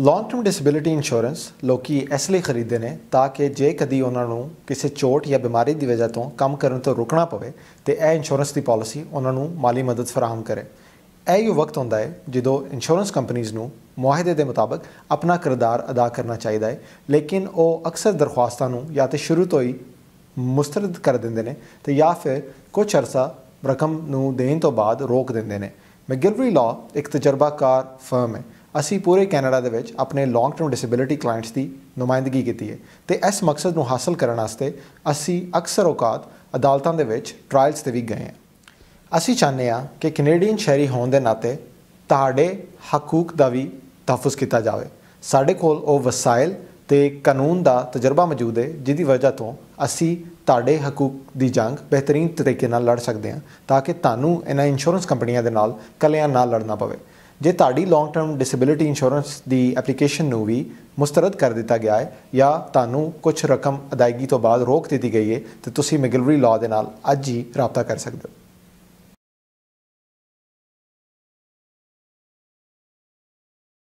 ਲੌਂਗ term disability insurance ਲੋਕੀ ਇਸ ਲਈ ਖਰੀਦਦੇ ਨੇ ਤਾਂ ਕਿ ਜੇ ਕਦੀ ਉਹਨਾਂ ਨੂੰ ਕਿਸੇ ਚੋਟ ਜਾਂ ਬਿਮਾਰੀ ਦੀ وجہ ਤੋਂ ਕੰਮ ਕਰਨ ਤੋਂ ਰੁਕਣਾ ਪਵੇ ਤੇ ਇਹ ਇੰਸ਼ੋਰੈਂਸ ਦੀ ਪਾਲਿਸੀ ਉਹਨਾਂ ਨੂੰ ਮਾਲੀ ਮਦਦ ਫਰਾਹਮ ਕਰੇ ਇਹ ਹੀ ਵਕਤ ਹੁੰਦਾ ਹੈ ਜਦੋਂ ਇੰਸ਼ੋਰੈਂਸ ਕੰਪਨੀਆਂ ਨੂੰ ਮੁਆਹਦੇ ਦੇ ਮੁਤਾਬਕ ਆਪਣਾ ਕਿਰਦਾਰ ਅਦਾ ਕਰਨਾ ਚਾਹੀਦਾ ਹੈ ਲੇਕਿਨ ਉਹ ਅਕਸਰ ਦਰਖਾਸਤਾਂ ਨੂੰ ਜਾਂ ਤੇ ਸ਼ੁਰੂ ਤੋਂ ਹੀ ਮੁਸਤਰਦ ਕਰ ਦਿੰਦੇ ਨੇ ਤੇ ਜਾਂ ਫਿਰ ਕੁਝ ਅਰਸਾ ਰਕਮ ਨੂੰ ਦੇਣ ਤੋਂ ਬਾਅਦ ਰੋਕ ਦਿੰਦੇ ਨੇ ਮੈਗਿਲਵਰੀ ਲਾ ਇੱਕ ਤਜਰਬਾਕਾਰ ਫਰਮ ਹੈ ਅਸੀਂ ਪੂਰੇ ਕੈਨੇਡਾ ਦੇ ਵਿੱਚ ਆਪਣੇ ਲੌਂਗ ਟਰਮ ਡਿਸੇਬਿਲਟੀ ਕਲਾਇੰਟਸ ਦੀ ਨੁਮਾਇੰਦਗੀ ਕੀਤੀ ਹੈ ਤੇ ਇਸ ਮਕਸਦ ਨੂੰ ਹਾਸਲ ਕਰਨ ਵਾਸਤੇ ਅਸੀਂ ਅਕਸਰ ਔਕਾਤ ਅਦਾਲਤਾਂ ਦੇ ਵਿੱਚ ਟ੍ਰਾਇਲਸ ਤੇ ਵੀ ਗਏ ਹਾਂ ਅਸੀਂ ਚਾਹੁੰਦੇ ਹਾਂ ਕਿ ਕੈਨੇਡੀਅਨ ਸ਼ਹਿਰੀ ਹੋਣ ਦੇ ਨਾਤੇ ਤੁਹਾਡੇ ਹਕੂਕ ਦਾ ਵੀ ਤਹਫੁਜ਼ ਕੀਤਾ ਜਾਵੇ ਸਾਡੇ ਕੋਲ ਉਹ ਵਸਾਇਲ ਤੇ ਕਾਨੂੰਨ ਦਾ ਤਜਰਬਾ ਮੌਜੂਦ ਹੈ ਜਿਹਦੀ ਵਜ੍ਹਾ ਤੋਂ ਅਸੀਂ ਤੁਹਾਡੇ ਹਕੂਕ ਦੀ ਜੰਗ ਬਿਹਤਰੀਨ ਤਰੀਕੇ ਨਾਲ ਲੜ ਸਕਦੇ ਹਾਂ ਤਾਂ ਕਿ ਤੁਹਾਨੂੰ ਇਹਨਾਂ ਇੰਸ਼ੋਰੈਂਸ ਕੰਪਨੀਆਂ ਦੇ ਨਾਲ ਕੱਲਿਆਂ ਨਾ ਲੜਨਾ ਪਵੇ ਜੇ ਤੁਹਾਡੀ ਲੌਂਗ ਟਰਮ ਡਿਸੇਬਿਲਿਟੀ ਇੰਸ਼ੋਰੈਂਸ ਦੀ ਐਪਲੀਕੇਸ਼ਨ ਨੂੰ ਵੀ ਮੁਸਤਰਦ ਕਰ ਦਿੱਤਾ ਗਿਆ ਹੈ ਜਾਂ ਤੁਹਾਨੂੰ ਕੁਝ ਰਕਮ ਅਦਾਇਗੀ ਤੋਂ ਬਾਅਦ ਰੋਕ ਦਿੱਤੀ ਗਈ ਹੈ ਤੇ ਤੁਸੀਂ ਮਿਗਲਰੀ ਲਾਅ ਦੇ ਨਾਲ ਅੱਜ ਹੀ ਰਾਬਤਾ ਕਰ ਸਕਦੇ ਹੋ